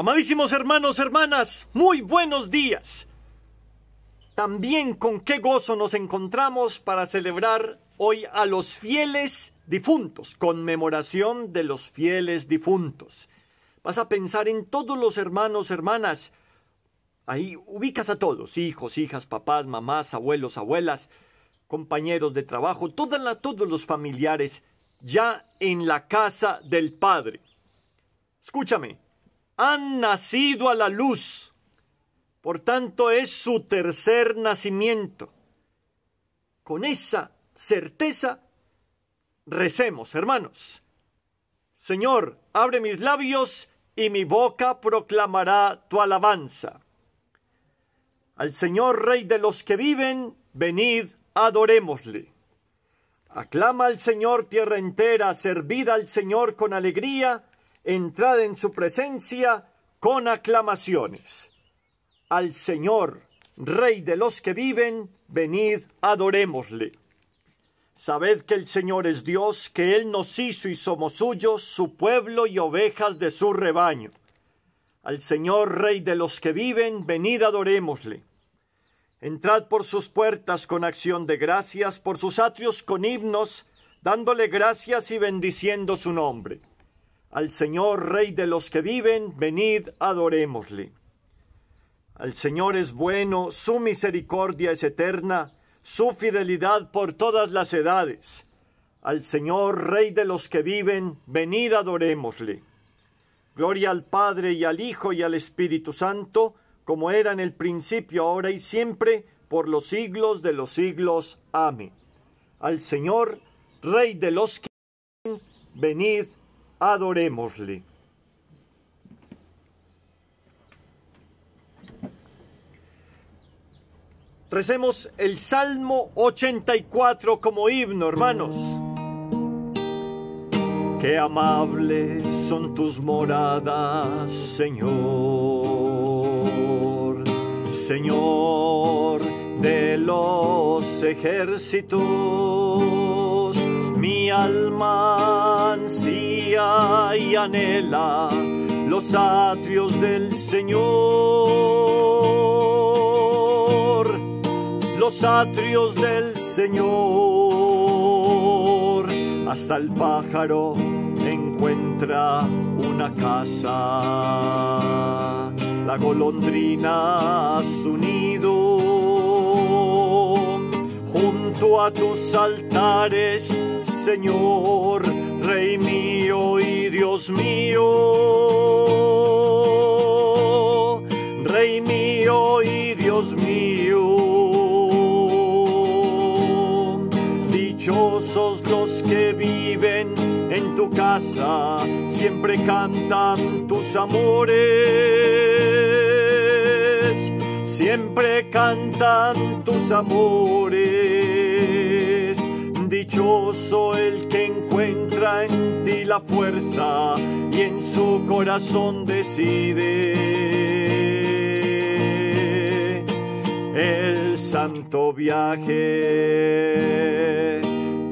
Amadísimos hermanos, hermanas, muy buenos días. También con qué gozo nos encontramos para celebrar hoy a los fieles difuntos, conmemoración de los fieles difuntos. Vas a pensar en todos los hermanos, hermanas. Ahí ubicas a todos, hijos, hijas, papás, mamás, abuelos, abuelas, compañeros de trabajo, todos los familiares ya en la casa del Padre. Escúchame, han nacido a la luz. Por tanto, es su tercer nacimiento. Con esa certeza, recemos, hermanos. Señor, abre mis labios y mi boca proclamará tu alabanza. Al Señor Rey de los que viven, venid, adorémosle. Aclama al Señor tierra entera, servid al Señor con alegría, entrad en su presencia con aclamaciones. Al Señor, Rey de los que viven, venid, adorémosle. Sabed que el Señor es Dios, que Él nos hizo y somos suyos, su pueblo y ovejas de su rebaño. Al Señor, Rey de los que viven, venid, adorémosle. Entrad por sus puertas con acción de gracias, por sus atrios con himnos, dándole gracias y bendiciendo su nombre al Señor, Rey de los que viven, venid, adorémosle. Al Señor es bueno, su misericordia es eterna, su fidelidad por todas las edades. Al Señor, Rey de los que viven, venid, adorémosle. Gloria al Padre y al Hijo y al Espíritu Santo, como era en el principio, ahora y siempre, por los siglos de los siglos. Amén. Al Señor, Rey de los que viven, venid, adorémosle. Recemos el Salmo 84 como himno, hermanos. Qué amables son tus moradas, Señor, Señor de los ejércitos alma y anhela los atrios del Señor, los atrios del Señor. Hasta el pájaro encuentra una casa, la golondrina su nido. Junto a tus altares Señor, Rey mío y Dios mío, Rey mío y Dios mío. Dichosos los que viven en tu casa, siempre cantan tus amores, siempre cantan tus amores. Yo soy el que encuentra en ti la fuerza y en su corazón decide el santo viaje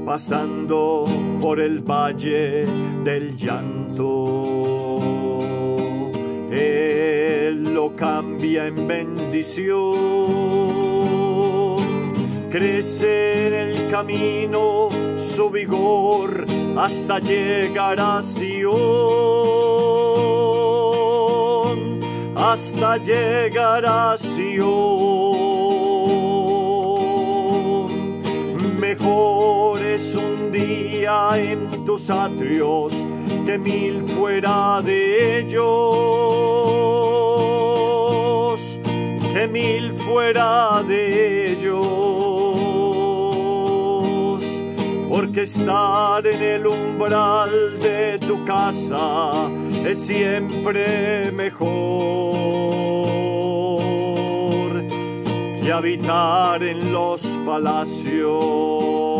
pasando por el valle del llanto. Él lo cambia en bendición crecer el camino, su vigor hasta llegar a Sion, hasta llegar a Sion. Mejor es un día en tus atrios que mil fuera de ellos, que mil fuera de ellos. estar en el umbral de tu casa es siempre mejor que habitar en los palacios.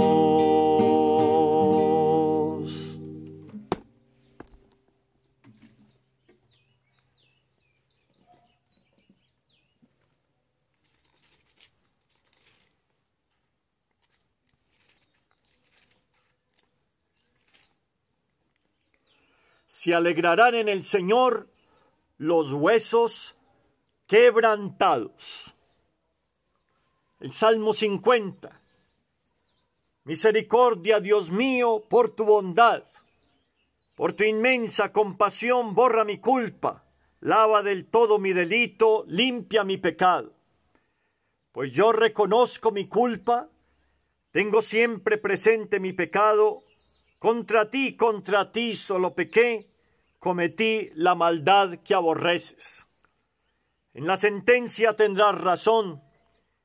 se alegrarán en el Señor los huesos quebrantados. El Salmo 50. Misericordia, Dios mío, por tu bondad, por tu inmensa compasión, borra mi culpa, lava del todo mi delito, limpia mi pecado. Pues yo reconozco mi culpa, tengo siempre presente mi pecado, contra ti, contra ti solo pequé, cometí la maldad que aborreces. En la sentencia tendrás razón,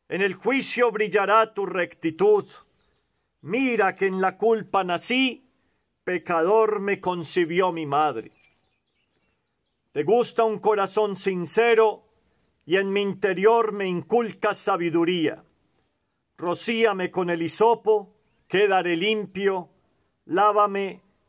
en el juicio brillará tu rectitud. Mira que en la culpa nací, pecador me concibió mi madre. Te gusta un corazón sincero y en mi interior me inculcas sabiduría. Rocíame con el hisopo, quedaré limpio, lávame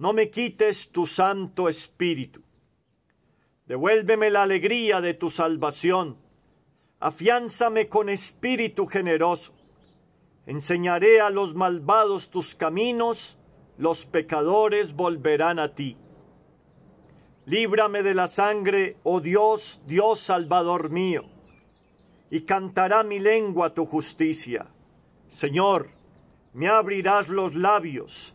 no me quites tu Santo Espíritu. Devuélveme la alegría de tu salvación. Afiánzame con espíritu generoso. Enseñaré a los malvados tus caminos, los pecadores volverán a ti. Líbrame de la sangre, oh Dios, Dios salvador mío, y cantará mi lengua tu justicia. Señor, me abrirás los labios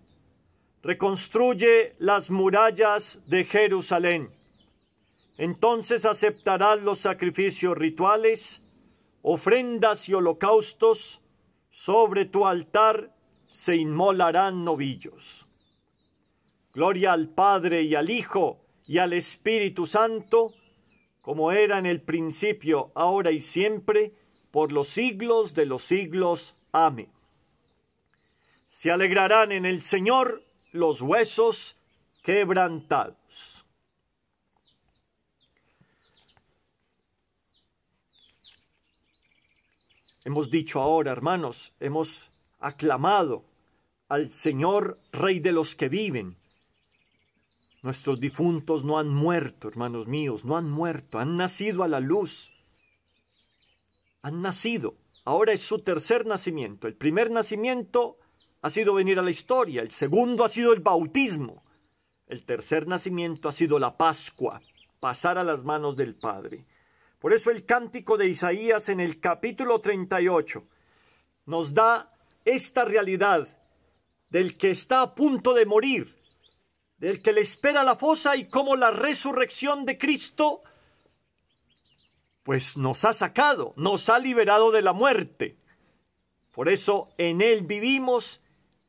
reconstruye las murallas de Jerusalén. Entonces aceptarás los sacrificios rituales, ofrendas y holocaustos, sobre tu altar se inmolarán novillos. Gloria al Padre y al Hijo y al Espíritu Santo, como era en el principio, ahora y siempre, por los siglos de los siglos. Amén. Se alegrarán en el Señor los huesos quebrantados. Hemos dicho ahora, hermanos, hemos aclamado al Señor Rey de los que viven. Nuestros difuntos no han muerto, hermanos míos, no han muerto, han nacido a la luz. Han nacido. Ahora es su tercer nacimiento. El primer nacimiento ha sido venir a la historia, el segundo ha sido el bautismo, el tercer nacimiento ha sido la Pascua, pasar a las manos del Padre. Por eso el cántico de Isaías en el capítulo 38 nos da esta realidad del que está a punto de morir, del que le espera la fosa y cómo la resurrección de Cristo pues nos ha sacado, nos ha liberado de la muerte. Por eso en Él vivimos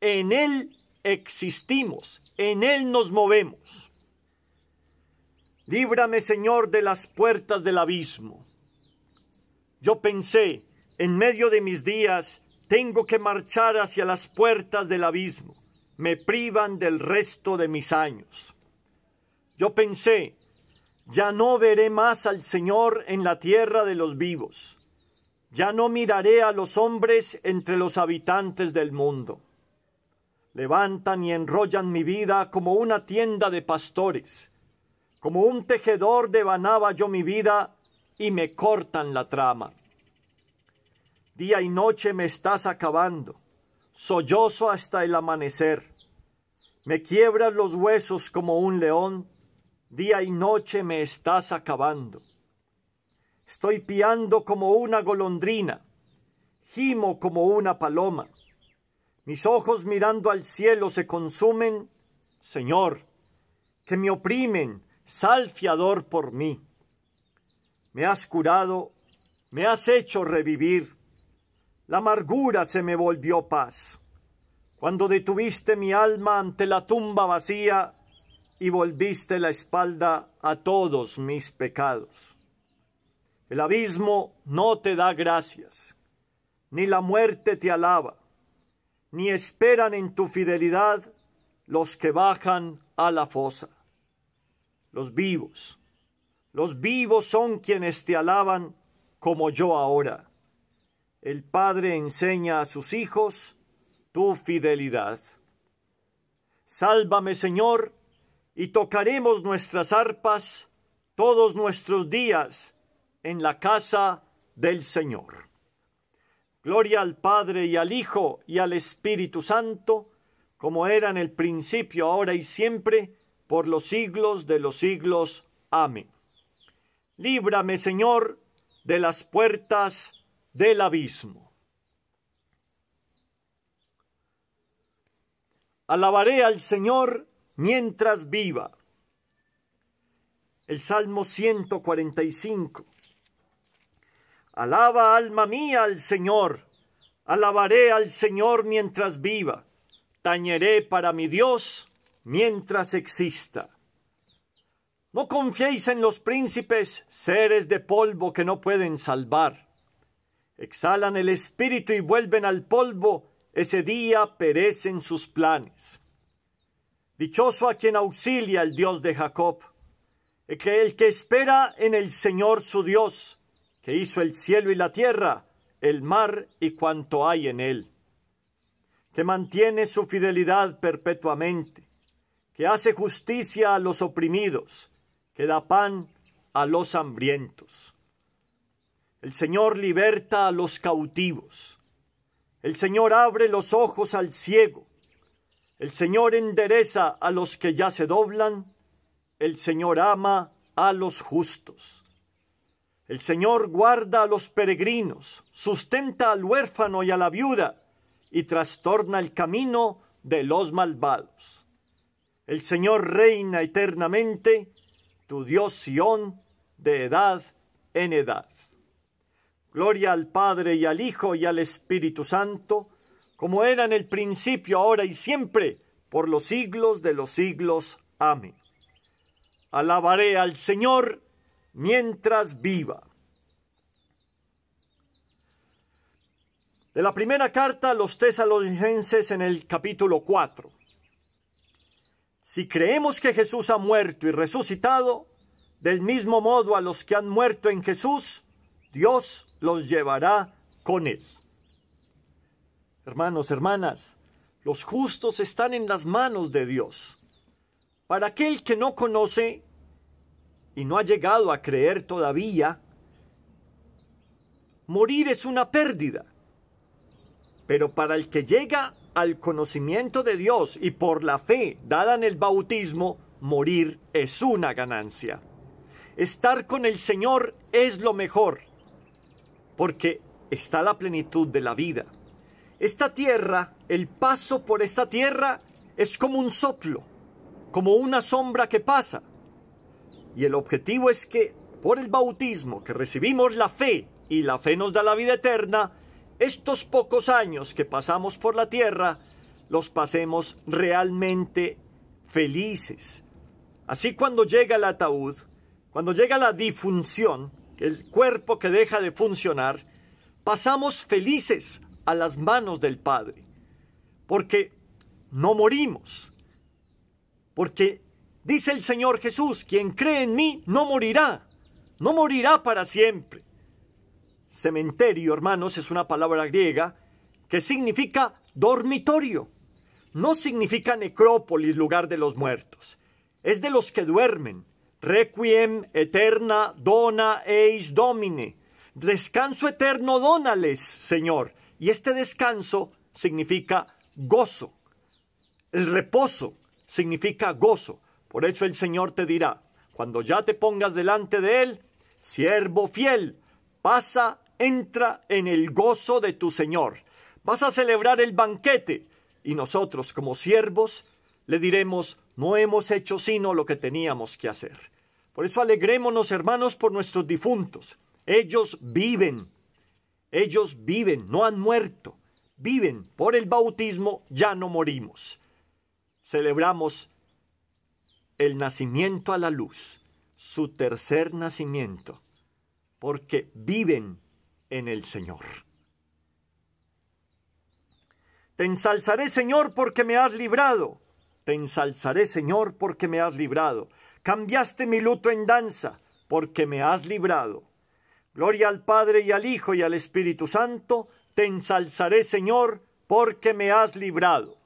en Él existimos, en Él nos movemos. Líbrame, Señor, de las puertas del abismo. Yo pensé, en medio de mis días, tengo que marchar hacia las puertas del abismo. Me privan del resto de mis años. Yo pensé, ya no veré más al Señor en la tierra de los vivos. Ya no miraré a los hombres entre los habitantes del mundo levantan y enrollan mi vida como una tienda de pastores. Como un tejedor devanaba yo mi vida y me cortan la trama. Día y noche me estás acabando, sollozo hasta el amanecer. Me quiebras los huesos como un león, día y noche me estás acabando. Estoy piando como una golondrina, gimo como una paloma mis ojos mirando al cielo se consumen, Señor, que me oprimen, salfiador por mí. Me has curado, me has hecho revivir. La amargura se me volvió paz. Cuando detuviste mi alma ante la tumba vacía y volviste la espalda a todos mis pecados. El abismo no te da gracias, ni la muerte te alaba ni esperan en tu fidelidad los que bajan a la fosa. Los vivos, los vivos son quienes te alaban como yo ahora. El Padre enseña a sus hijos tu fidelidad. Sálvame, Señor, y tocaremos nuestras arpas todos nuestros días en la casa del Señor. Gloria al Padre y al Hijo y al Espíritu Santo, como era en el principio, ahora y siempre, por los siglos de los siglos. Amén. Líbrame, Señor, de las puertas del abismo. Alabaré al Señor mientras viva. El Salmo 145. Alaba alma mía al Señor. Alabaré al Señor mientras viva. Tañeré para mi Dios mientras exista. No confiéis en los príncipes, seres de polvo que no pueden salvar. Exhalan el espíritu y vuelven al polvo, ese día perecen sus planes. Dichoso a quien auxilia el Dios de Jacob, que el que espera en el Señor su Dios, que hizo el cielo y la tierra, el mar y cuanto hay en él, que mantiene su fidelidad perpetuamente, que hace justicia a los oprimidos, que da pan a los hambrientos. El Señor liberta a los cautivos. El Señor abre los ojos al ciego. El Señor endereza a los que ya se doblan. El Señor ama a los justos. El Señor guarda a los peregrinos, sustenta al huérfano y a la viuda, y trastorna el camino de los malvados. El Señor reina eternamente, tu Dios Sión, de edad en edad. Gloria al Padre y al Hijo y al Espíritu Santo, como era en el principio, ahora y siempre, por los siglos de los siglos. Amén. Alabaré al Señor mientras viva. De la primera carta a los tesalonicenses en el capítulo 4. Si creemos que Jesús ha muerto y resucitado, del mismo modo a los que han muerto en Jesús, Dios los llevará con él. Hermanos, hermanas, los justos están en las manos de Dios. Para aquel que no conoce, y no ha llegado a creer todavía, morir es una pérdida. Pero para el que llega al conocimiento de Dios y por la fe dada en el bautismo, morir es una ganancia. Estar con el Señor es lo mejor, porque está la plenitud de la vida. Esta tierra, el paso por esta tierra, es como un soplo, como una sombra que pasa. Y el objetivo es que, por el bautismo que recibimos la fe y la fe nos da la vida eterna, estos pocos años que pasamos por la tierra los pasemos realmente felices. Así cuando llega el ataúd, cuando llega la difunción, el cuerpo que deja de funcionar, pasamos felices a las manos del Padre, porque no morimos, porque Dice el Señor Jesús, quien cree en mí no morirá, no morirá para siempre. Cementerio, hermanos, es una palabra griega que significa dormitorio. No significa necrópolis, lugar de los muertos. Es de los que duermen. Requiem eterna dona eis domine. Descanso eterno donales, Señor. Y este descanso significa gozo. El reposo significa gozo. Por eso el Señor te dirá, cuando ya te pongas delante de Él, siervo fiel, pasa, entra en el gozo de tu Señor. Vas a celebrar el banquete y nosotros como siervos le diremos, no hemos hecho sino lo que teníamos que hacer. Por eso alegrémonos, hermanos, por nuestros difuntos. Ellos viven, ellos viven, no han muerto, viven. Por el bautismo ya no morimos. Celebramos el nacimiento a la luz, su tercer nacimiento, porque viven en el Señor. Te ensalzaré, Señor, porque me has librado. Te ensalzaré, Señor, porque me has librado. Cambiaste mi luto en danza, porque me has librado. Gloria al Padre y al Hijo y al Espíritu Santo. Te ensalzaré, Señor, porque me has librado.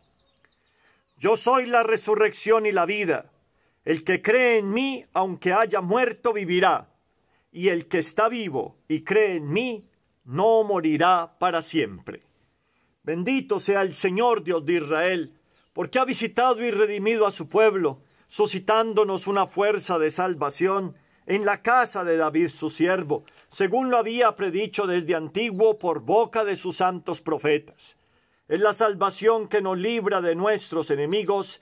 Yo soy la resurrección y la vida. El que cree en mí, aunque haya muerto, vivirá, y el que está vivo y cree en mí, no morirá para siempre. Bendito sea el Señor Dios de Israel, porque ha visitado y redimido a su pueblo, suscitándonos una fuerza de salvación en la casa de David su siervo, según lo había predicho desde antiguo por boca de sus santos profetas. Es la salvación que nos libra de nuestros enemigos,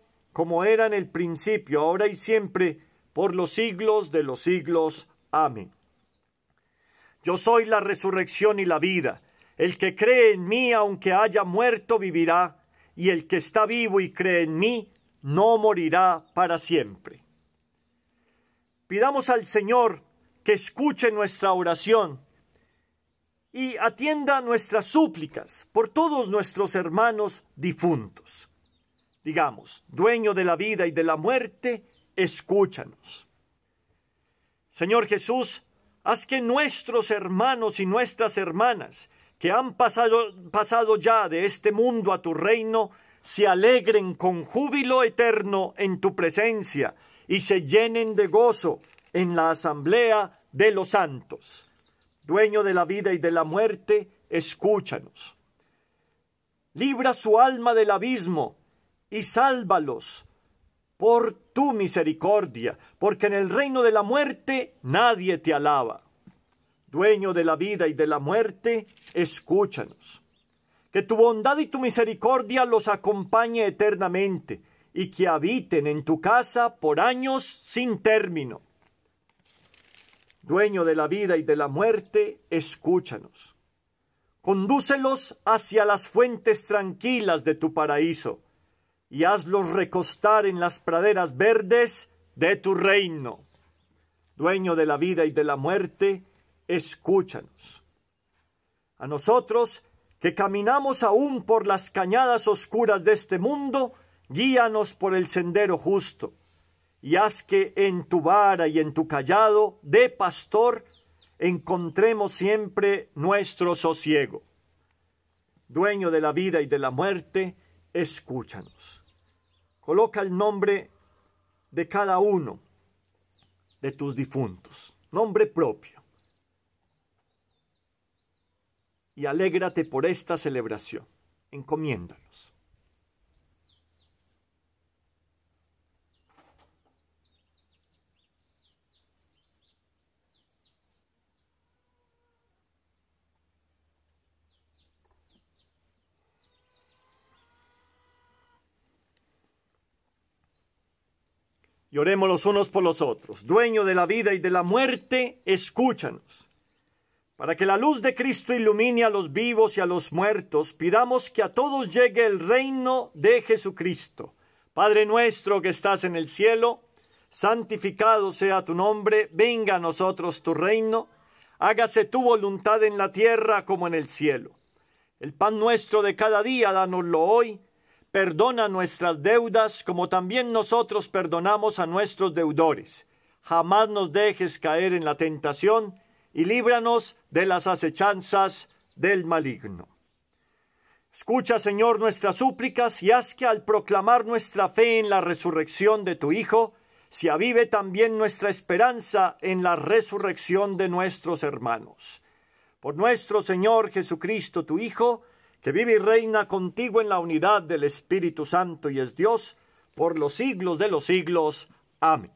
como era en el principio, ahora y siempre, por los siglos de los siglos. Amén. Yo soy la resurrección y la vida. El que cree en mí, aunque haya muerto, vivirá, y el que está vivo y cree en mí, no morirá para siempre. Pidamos al Señor que escuche nuestra oración y atienda nuestras súplicas por todos nuestros hermanos difuntos digamos, dueño de la vida y de la muerte, escúchanos. Señor Jesús, haz que nuestros hermanos y nuestras hermanas que han pasado, pasado ya de este mundo a tu reino, se alegren con júbilo eterno en tu presencia y se llenen de gozo en la asamblea de los santos. Dueño de la vida y de la muerte, escúchanos. Libra su alma del abismo y sálvalos por tu misericordia, porque en el reino de la muerte nadie te alaba. Dueño de la vida y de la muerte, escúchanos. Que tu bondad y tu misericordia los acompañe eternamente y que habiten en tu casa por años sin término. Dueño de la vida y de la muerte, escúchanos. Condúcelos hacia las fuentes tranquilas de tu paraíso y hazlos recostar en las praderas verdes de tu reino. Dueño de la vida y de la muerte, escúchanos. A nosotros, que caminamos aún por las cañadas oscuras de este mundo, guíanos por el sendero justo, y haz que en tu vara y en tu callado de pastor encontremos siempre nuestro sosiego. Dueño de la vida y de la muerte, escúchanos. Coloca el nombre de cada uno de tus difuntos, nombre propio. Y alégrate por esta celebración, encomiéndalo. y oremos los unos por los otros. Dueño de la vida y de la muerte, escúchanos. Para que la luz de Cristo ilumine a los vivos y a los muertos, pidamos que a todos llegue el reino de Jesucristo. Padre nuestro que estás en el cielo, santificado sea tu nombre, venga a nosotros tu reino, hágase tu voluntad en la tierra como en el cielo. El pan nuestro de cada día, danoslo hoy Perdona nuestras deudas como también nosotros perdonamos a nuestros deudores. Jamás nos dejes caer en la tentación y líbranos de las acechanzas del maligno. Escucha, Señor, nuestras súplicas y haz que al proclamar nuestra fe en la resurrección de tu Hijo, se avive también nuestra esperanza en la resurrección de nuestros hermanos. Por nuestro Señor Jesucristo, tu Hijo, que vive y reina contigo en la unidad del Espíritu Santo y es Dios por los siglos de los siglos. Amén.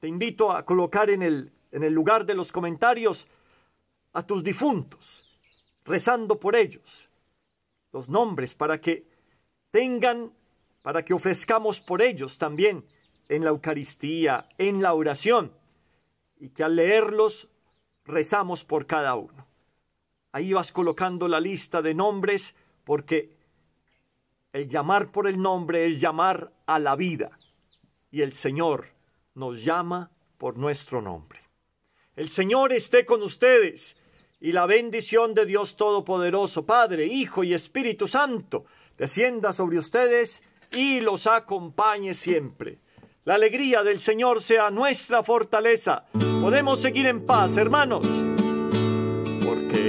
Te invito a colocar en el, en el lugar de los comentarios a tus difuntos, rezando por ellos, los nombres para que tengan, para que ofrezcamos por ellos también en la Eucaristía, en la oración, y que al leerlos rezamos por cada uno. Ahí vas colocando la lista de nombres porque el llamar por el nombre es llamar a la vida. Y el Señor nos llama por nuestro nombre. El Señor esté con ustedes y la bendición de Dios Todopoderoso, Padre, Hijo y Espíritu Santo, descienda sobre ustedes y los acompañe siempre. La alegría del Señor sea nuestra fortaleza. Podemos seguir en paz, hermanos.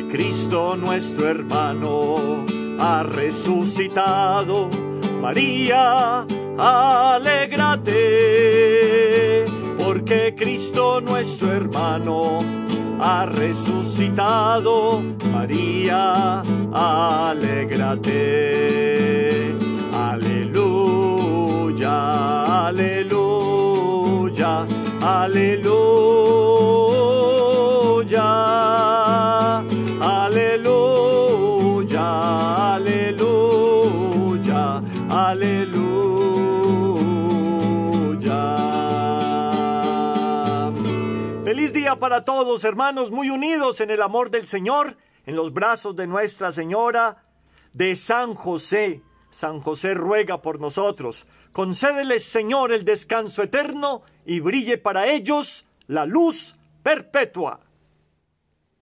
Cristo nuestro hermano ha resucitado. María, alégrate, porque Cristo nuestro hermano ha resucitado. María, alégrate. Aleluya, aleluya, aleluya. para todos, hermanos, muy unidos en el amor del Señor, en los brazos de Nuestra Señora de San José. San José ruega por nosotros. Concédeles, Señor, el descanso eterno y brille para ellos la luz perpetua.